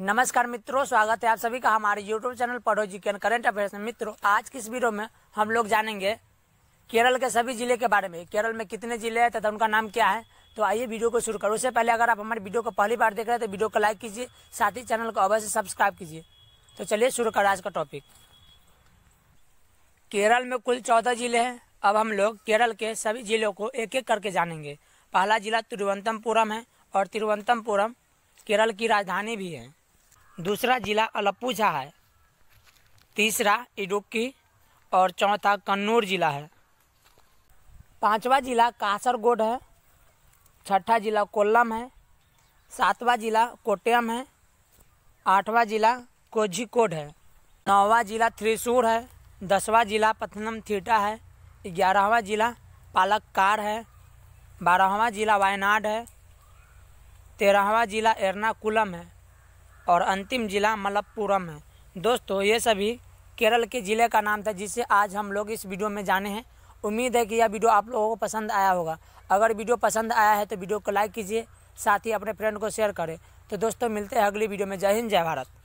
नमस्कार मित्रों स्वागत है आप सभी का हमारे यूट्यूब चैनल पढ़ो जी के करंट अफेयर्स में मित्रों आज की इस वीडियो में हम लोग जानेंगे केरल के सभी जिले के बारे में केरल में कितने जिले हैं तथा उनका नाम क्या है तो आइए वीडियो को शुरू करो उससे पहले अगर आप हमारे वीडियो को पहली बार देख रहे हैं तो वीडियो को लाइक कीजिए साथ ही चैनल को अवश्य सब्सक्राइब कीजिए तो चलिए शुरू करो आज का टॉपिक केरल में कुल चौदह जिले हैं अब हम लोग केरल के सभी जिलों को एक एक करके जानेंगे पहला जिला तिरुवंतमपुरम है और तिरुवंतमपुरम केरल की राजधानी भी है दूसरा जिला अलप्पुझा है तीसरा इडुक्की और चौथा कन्नूर जिला है पांचवा जिला कासरगोड है छठा जिला कोल्लम है सातवां जिला कोटियम है आठवां जिला कोझिकोड है नौवां जिला त्रिशूर है दसवां जिला पथनम थीटा है ग्यारहवा जिला पालक्कार है बारहवा जिला वायनाड है तेरहवा जिला एर्नाकुलम है और अंतिम ज़िला मलप्पुरम है दोस्तों ये सभी केरल के ज़िले का नाम था जिसे आज हम लोग इस वीडियो में जाने हैं उम्मीद है कि यह वीडियो आप लोगों को पसंद आया होगा अगर वीडियो पसंद आया है तो वीडियो को लाइक कीजिए साथ ही अपने फ्रेंड को शेयर करें तो दोस्तों मिलते हैं अगली वीडियो में जय हिंद जय भारत